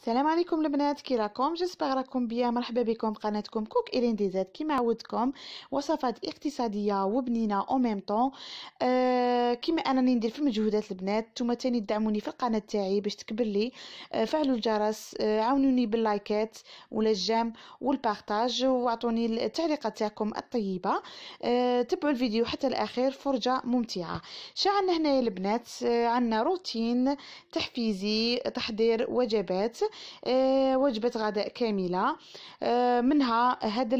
السلام عليكم البنات كي راكم جيسبر راكم بيا مرحبا بكم قناتكم كوك ايرين زاد كيما عودتكم وصفات اقتصاديه وبنينه او ميم طون آه كيما انني ندير في مجهودات البنات نتوما تاني دعموني في القناه تاعي باش تكبر لي آه فعلوا الجرس آه عاونوني باللايكات ولا الجام والبارطاج واعطوني التعليقات تاعكم الطيبه آه تبعوا الفيديو حتى الاخير فرجه ممتعه شا عندنا هنايا البنات آه عندنا روتين تحفيزي تحضير وجبات آه، وجبه غداء كامله آه، منها هذا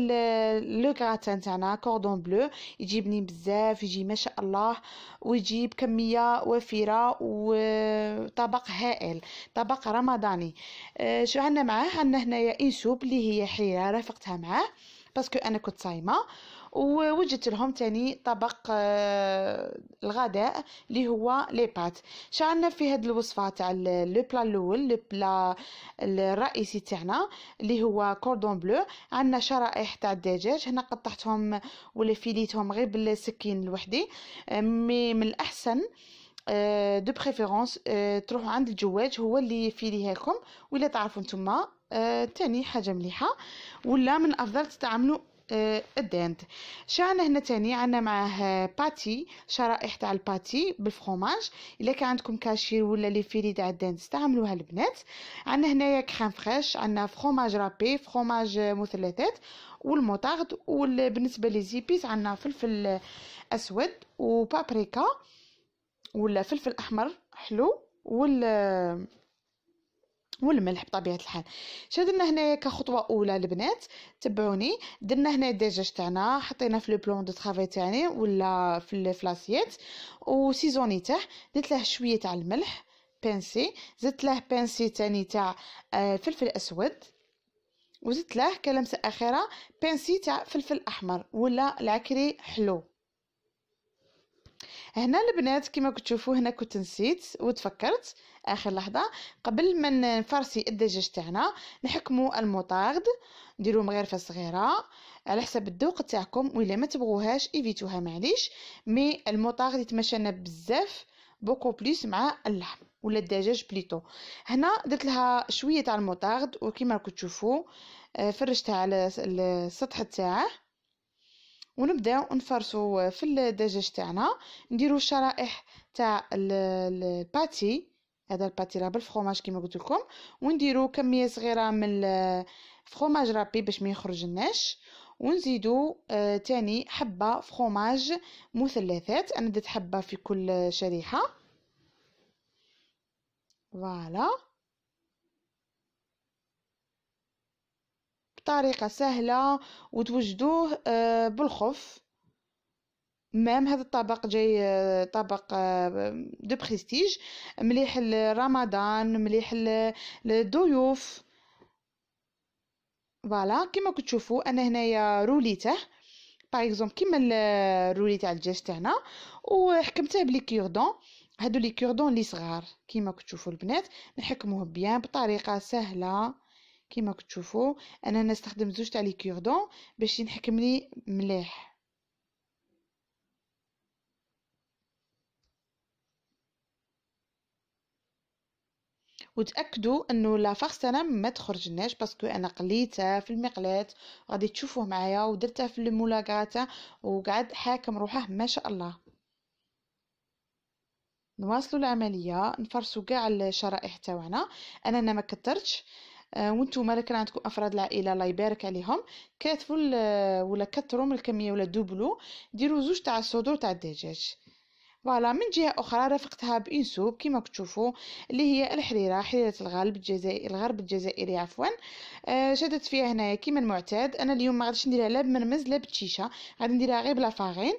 لو غراتان تاعنا كوردون بلو يجي بنين بزاف يجي ما شاء الله ويجيب كميه وفيره وطبق هائل طبق رمضاني آه، شو عندنا معاه عندنا هنايا انسوب اللي هي حيره رافقتها معاه باسكو انا كنت صايمه ووجدت لهم تاني طبق آه، الغداء اللي هو لي بات شعلنا في هاد الوصفه تاع لو بلا الاول لو بلا الرئيسي تاعنا اللي هو كوردون بلو عندنا شرائح تاع الدجاج هنا قطعتهم ولا فيليتهم غير بالسكين لوحدي آه، مي من الاحسن دو بريفيرونس تروحوا عند الجواج هو اللي يفيليها لكم ولا تعرفوا نتوما آه، تاني حاجه مليحه ولا من الافضل تستعملوا آه، الدند شعنا هنا تاني عندنا معاه باتي شرائح تاع الباتي بالفرماج الا كان عندكم كاشير ولا لي فيلي تاع الدانت استعملوها البنات عندنا هنايا كريم فريش عندنا فرماج رابي فرماج مثلثات والموطارد وبالنسبه لي زيبيس عندنا فلفل اسود وبابريكا ولا فلفل احمر حلو وال والملح بطبيعه الحال شنو درنا هنايا كخطوه اولى البنات تبعوني درنا هنا الدجاج تاعنا حطينا في لو بلون دو طرافاي تاعي ولا في الفلاسيات وسيزوني تاعه درت له شويه تاع الملح بانسي زدت له بانسي تاني تاع آه، فلفل اسود وزدت له كلمسه اخيره بانسي تاع فلفل احمر ولا العكري حلو هنا البنات كما كتشوفوا هنا كنت نسيت وتفكرت اخر لحظه قبل ما نفرسي الدجاج تاعنا نحكموا الموطارد نديروا مغرفه صغيره على حسب الذوق تاعكم ولا ما تبغوهاش ايفيتوها معليش مي الموطارد يتمشى بزاف بوكو بليس مع اللحم ولا الدجاج بليتو هنا درت لها شويه تاع الموطارد وكما راكم تشوفوا آه، فرشتها على السطح تاعه ونبداو نفرسو في الدجاج تاعنا نديرو الشرائح تاع الباتي هذا الباتي راه بالفرماج كيما قلت لكم ونديرو كميه صغيره من الفرماج رابي باش ما يخرجناش لناش ونزيدو آه تاني حبه فرماج مثلثات انا درت حبه في كل شريحه فوالا بطريقه سهله وتوجدوه آه، بالخف مام هذا الطبق جاي آه، طبق دو آه، بريستيج مليح لرمضان مليح للضيوف فوالا كيما كتشوفوا انا هنايا روليته باغ اكزومبل كيما الرولي تاع الدجاج تاعنا وحكمته بلي كيردون هادو لي كيردون لي صغار كيما كتشوفوا البنات نحكموه بيان بطريقه سهله كيما كتشوفوا انا نستخدم زوج تاع لي كوردون باش ينحكم لي مليح وتاكدوا انه لا فارسنا ما تخرجناش باسكو انا قليتها في المقلاة غادي تشوفوه معايا ودرتها في الملاقاتا وقعد حاكم روحه ما شاء الله نواصلوا العمليه نفرسوا كاع الشرائح تاعنا انا ما كثرتش آه، وانتم اللي كان عندكم افراد العائله الله يبارك عليهم كاتفوا آه، ولا كثروا من الكميه ولا دوبلو ديروا زوج تاع الصدور تاع الدجاج فوالا من جهه اخرى رافقتها بانسوب كما تشوفوا اللي هي الحريره حريره الغالب الجزائر الغرب الجزائري عفوا آه شدت فيها هنايا كما المعتاد انا اليوم ما غاديش نديرها لا بمرمز لا بتشيشه غادي نديرها غير بلا فارين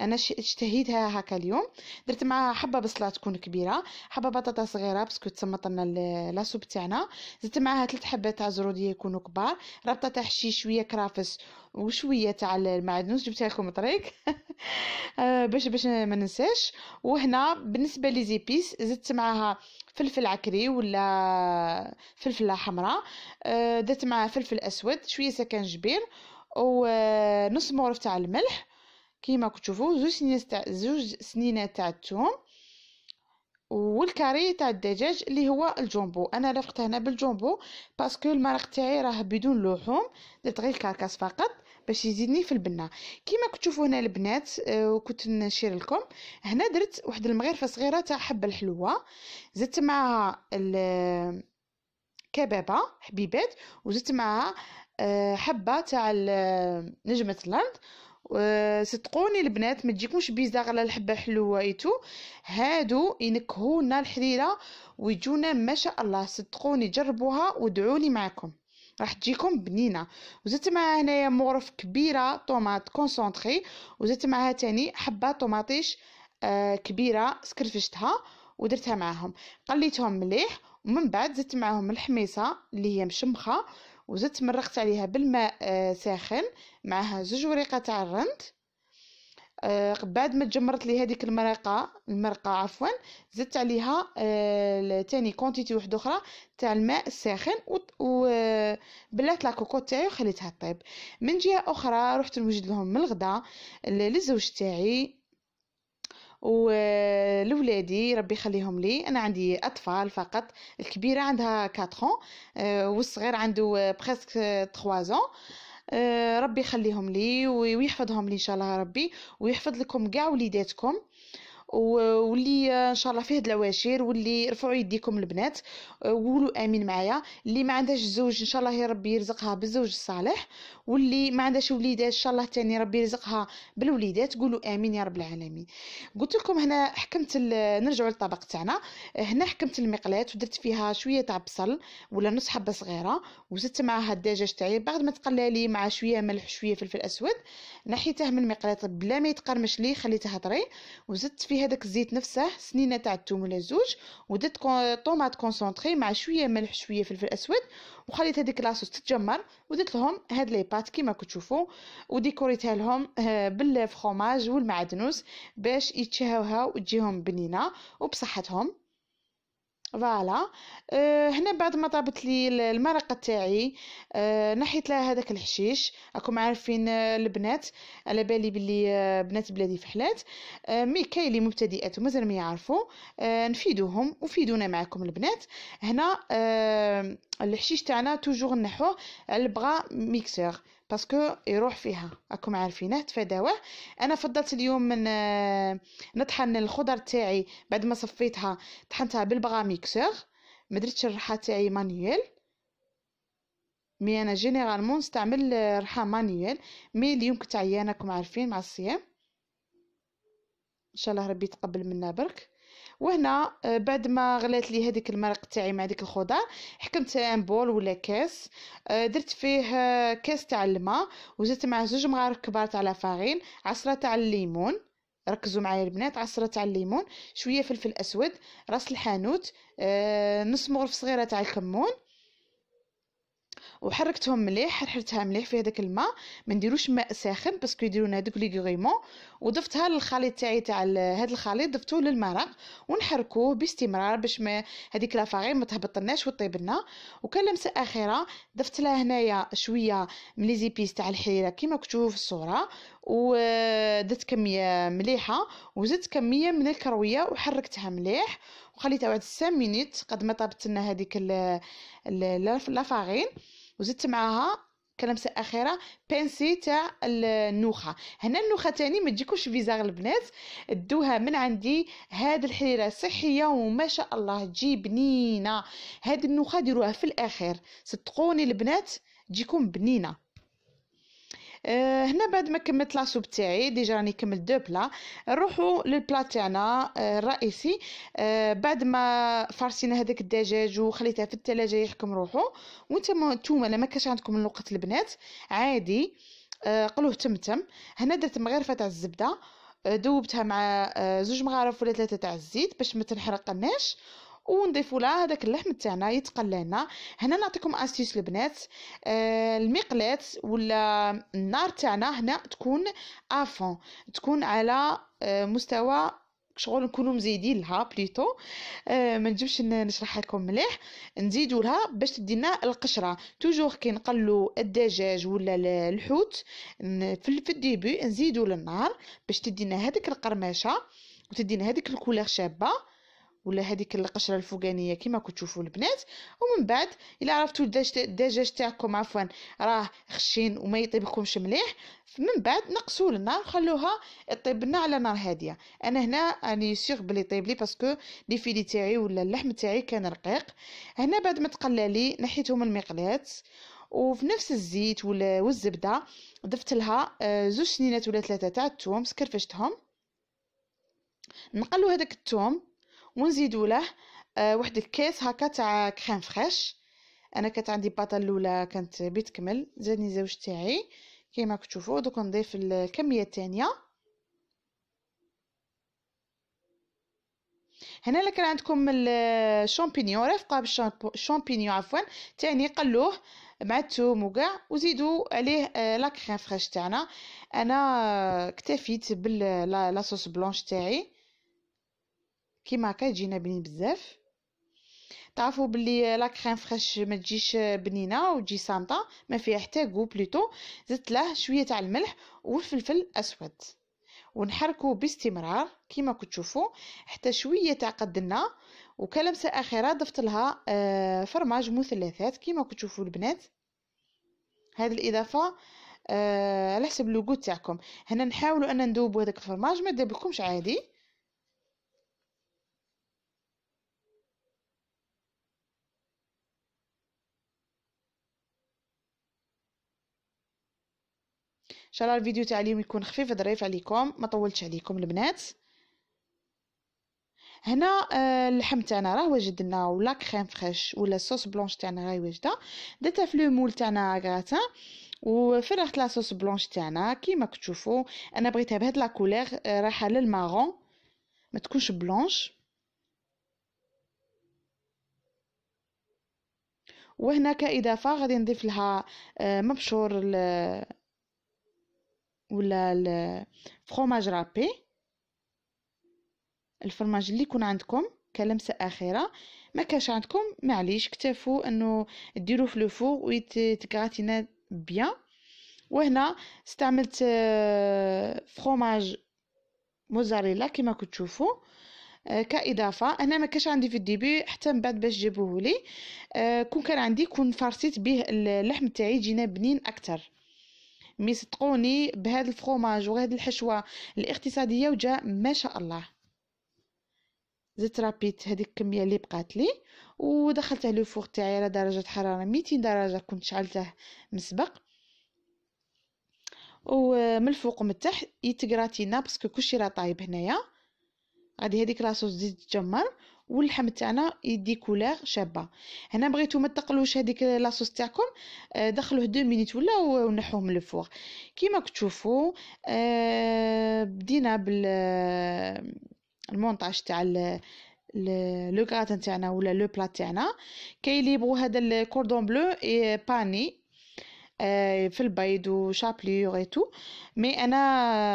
انا اشتهيتها هكا اليوم درت معاها حبه بصله تكون كبيره حبه بطاطا صغيره باسكو تسمطنا لا سوب تاعنا زدت معاها ثلاث حبات تاع زروديه يكونوا كبار ربطه تاع حشيش شويه كرافس وشويه تاع المعدنوس جبتها لكم طريق آه، باش باش ما ننساش وهنا بالنسبه لي زيبيس زدت معاها فلفل عكري ولا فلفله حمراء آه، درت معها فلفل اسود شويه سكنجبير ونص آه، مغرف تاع الملح كيما كتشوفوا زوج سنينات تاع زوج سنينات تاع الثوم والكاري تاع الدجاج اللي هو الجومبو انا رفقت هنا بالجومبو باسكو المرق تاعي راه بدون لحوم درت غير الكركاس فقط باش يزيدني في البنه كيما كتشوفوا هنا البنات آه، وكنت نشير لكم هنا درت واحد المغرفه صغيره تاع حب الحلوه زدت معها آه، كبابه حبيبات وزدت معها آه، حبه تاع نجمه الارض آه، صدقوني البنات ما تجيكمش بيزاغ على الحبه حلوه ايتو هادو ينكهونا الحريره ويجونا ما شاء الله صدقوني جربوها ودعوا لي معكم راح تجيكم بنينه وزدت معها هنايا مغرف كبيره طوماط كونسونطري وزدت معها تاني حبه طوماطيش آه، كبيره سكرفشتها ودرتها معاهم قليتهم مليح ومن بعد زدت معاهم الحميصه اللي هي مشمخه وزدت مرقت عليها بالماء آه، ساخن معها زوج وريقه تاع الرند آه، بعد ما تجمرت لي هذيك المرقه المرقه عفوا زدت عليها آه، تاني كونتيتي واحده اخرى تاع الماء الساخن وبلات لا كوكو تاعي وخليتها طيب من جهه اخرى رحت نوجد لهم من الغدا للزوج تاعي ولولادي ربي يخليهم لي انا عندي اطفال فقط الكبيره عندها 4 آه، والصغير عنده بريسك 3 آه، ربي يخليهم لي ويحفظهم لي ان شاء الله ربي ويحفظ لكم كاع وليداتكم واللي ان شاء الله فيه هاد دلواشير واللي رفعوا يديكم البنات وقولوا امين معايا اللي ما عندهاش زوج ان شاء الله ربي يرزقها بالزوج الصالح واللي ما عندهاش وليدات ان شاء الله تاني ربي يرزقها بالوليدات قولوا امين يا رب العالمين قلت لكم هنا حكمت نرجعوا للطبق تاعنا هنا حكمت المقلات ودرت فيها شويه تاع بصل ولا نص حبه صغيره وزدت معها الدجاج تاعي بعد ما تقلالي مع شويه ملح شويه فلفل اسود نحيته من المقلات بلا ما يتقرمش لي خليته طري وزدت فيها هذاك الزيت نفسه سنينه تاع الثوم ولا زوج ودرت طوماط كونسونطري مع شويه ملح شويه فلفل اسود وخليت هذيك لاصوص تتجمر ودرت لهم هاد لي بات كيما كتشوفوا وديكوريتها لهم آه، بالفخوماج والمعدنوس باش يتشهوها وتجيهم بنينه وبصحتهم فوالا أه هنا بعد ما طابت لي المرقه تاعي أه نحيت لها هذاك الحشيش راكم عارفين أه، البنات على بالي بلي أه، بنات بلادي فحلات أه مي كاين اللي مبتدئات ومازال ما يعرفوا أه نفيدوهم وفيدونا معكم البنات هنا أه الحشيش تاعنا توجور نحوه على البغا ميكسور باسكو يروح فيها راكم عارفينه تفاداوه انا فضلت اليوم من آه، نطحن الخضر تاعي بعد ما صفيتها طحنتها بالبغا ميكسور ما درتش الرحه تاعي مانيوال مي انا جينيرالمون نستعمل آه، رحه مانيوال مي اليوم كنت عيانه راكم عارفين مع الصيام ان شاء الله ربي يتقبل منا برك وهنا آه، بعد ما غليت لي هذيك المرق تاعي مع ديك الخضر حكمت ان بول ولا كاس آه، درت فيه آه، كاس تاع الماء وزدت مع زوج مغارف كبار تاع لافارين عصره تاع الليمون ركزوا معايا البنات عصره تاع الليمون شويه فلفل اسود راس الحانوت نص مغرف صغيره تاع الكمون وحركتهم مليح حرحتها مليح في هذاك الماء ما نديروش ماء ساخن باسكو يديروا لنا دوك ليغومون وضفتها للخليط تاعي تاع هذا الخليط ضفته للمرق ونحركوه باستمرار باش ما هذيك لافاغين ما تهبطناش وطيب لنا وكان لمسه اخيره ضفت لها هنايا شويه من لي زيبيس تاع الحريره كيما كنتو في الصوره ودرت كميه مليحه وزدت كميه من الكرويه وحركتها مليح وخليتها واحد 5 مينيت قد ما طابت لنا هذيك لافاغين وزدت معاها كلمسه اخيره بانسي تاع النوخه هنا النوخه تاني ما تجيكوش فيزاغ البنات دوها من عندي هاد الحريره صحيه وما شاء الله تجي بنينه هاد النوخه ديروها في الاخير صدقوني البنات تجيكم بنينه آه، هنا بعد ما كملت لاصوب تاعي ديجا راني كملت دو بلا نروحو للبلا تاعنا آه، الرئيسي آه، بعد ما فرسينا هذاك الدجاج وخليته في الثلاجه يحكم روحو وانت نتوما لما كاش عندكم الوقت البنات عادي قلوه تمتم هنا درت مغرفه تاع الزبده دوبتها مع زوج مغارف ولا ثلاثه تاع الزيت باش ما تنحرقناش ونضيفوا لها هذاك اللحم تاعنا يتقلى لنا هنا نعطيكم استيس البنات آه المقلات ولا النار تاعنا هنا تكون افون تكون على آه مستوى شغل نكونوا مزيدين لها بليتو آه ما نجيبش نشرح لكم مليح نزيدوا لها باش تدي لنا القشره توجور كي نقلوا الدجاج ولا الحوت في الديبي نزيدوا للنار باش تدي لنا هذيك القرمشه وتدينا هذيك الكولير شابه ولا هذيك القشره الفوقانيه كما كتشوفوا البنات ومن بعد الا عرفتوا الدجاج تاعكم عفوا راه خشين وما يطيبكمش مليح من بعد نقصوا النار خلوها طيب لنا على نار هاديه انا هنا راني سيغ بلي طيب لي باسكو لي فيلي تاعي ولا اللحم تاعي كان رقيق هنا بعد ما تقلالي نحيتهم من المقلات وفي نفس الزيت والزبده ضفت لها آه، زوج سنينات ولا ثلاثه تاع الثوم سكرفشتهم نقلوا هذاك الثوم ونزيدوا له آه، واحد الكيس هكا تاع كريم فريش انا كانت عندي باطا الاولى كانت بتكمل زادني زوج تاعي كيما تشوفوا دوك نضيف الكميه الثانيه هنا الا كان عندكم الشامبينيون رافقه بالشامبينيون عفوا تاني قلوه مع الثوم وكاع وزيدوا عليه آه، لا كريم فريش تاعنا انا آه، اكتفيت باللاصوص بلونش تاعي كيما هكا يجينا بنين بزاف تعرفوا بلي لا كريم فريش ما تجيش بنينه وتجي سامطه ما فيها حتى غو بلوتو زدت له شويه تاع الملح والفلفل اسود ونحركو باستمرار كيما كتشوفوا حتى شويه تاع قدنا وكلمسه اخيره ضفت لها آه، فرماج مثلثات كيما كتشوفوا البنات هذه الاضافه آه، على حسب اللوغو تاعكم هنا نحاولوا ان ندوبوا هذاك الفرماج ما دابلكمش عادي شاء الله الفيديو تاع اليوم يكون خفيف ظريف عليكم ما طولتش عليكم البنات هنا آه، اللحم تاعنا راه واجد لنا ولا كريم فريش ولا صوص بلونش تاعنا راهي واجده درتها في لو مول تاعنا غراتان وفرغت لا صوص بلونش تاعنا كيما كتشوفوا انا بغيتها بهاد لا كولير آه، رايحه للمارون ما تكونش بلونش وهنا كاضافه غادي نضيف لها آه، مبشور ولا الفرماج رابي الفرماج اللي يكون عندكم كلمسه اخيره ما كاش عندكم معليش كتافوا انه ديروه في لو فور ويتكراتينا بيان وهنا استعملت فرماج آه، موزاريلا كما كتشوفو آه، كاضافه انا ما كاش عندي في الديبي حتى من بعد باش جابوه لي آه، كون كان عندي كون فارسيت به اللحم تاعي جينا بنين اكثر مي صدقوني بهذا الفخوماج وهذه الحشوه الاقتصاديه وجا ما شاء الله زدت رابيت هذيك الكميه اللي بقات لي ودخلت لو فوغ تاعي على درجه حراره 200 درجه كنت شعلته من سبق ومن الفوق ومن التحت يتغراتينا باسكو كلشي راه طايب هنايا غادي هذيك لاصوص تزيد تجمر واللحم تاعنا يدي كولير شابه هنا بغيتو ما تقلوش هذيك لاصوص تاعكم آه، دخلوه 2 مينيت ولا ونحوه من الفوق كيما كتشوفوا آه، بدينا بال آه، المونتاج تاع لو غراتان تاعنا ولا لو بلا تاعنا كاين اللي يبغوا هذا الكوردون بلو باني آه، في البيض وشابليور اي تو مي انا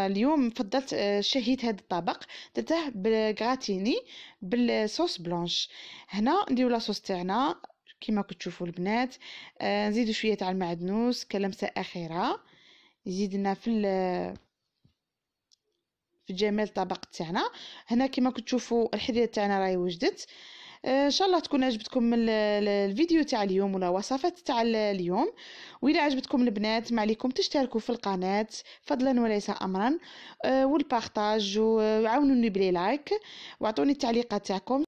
اليوم فضلت آه، شهيت هذا الطبق درته بالغراتيني بالصوص بلونش هنا نديرو لاصوص تاعنا كما كتشوفوا البنات آه، نزيدو شويه تاع المعدنوس كلمسه اخيره لنا في في جمال الطبق تاعنا هنا كما كتشوفوا الحذاء تاعنا راهي وجدت ان شاء الله تكون عجبتكم الفيديو تاع اليوم ولا وصفات تاع اليوم واذا عجبتكم البنات ما عليكم تشتركوا في القناه فضلا وليس امرا آه، والبارطاج وعاونوني بلي لايك واعطوني التعليقات تاعكم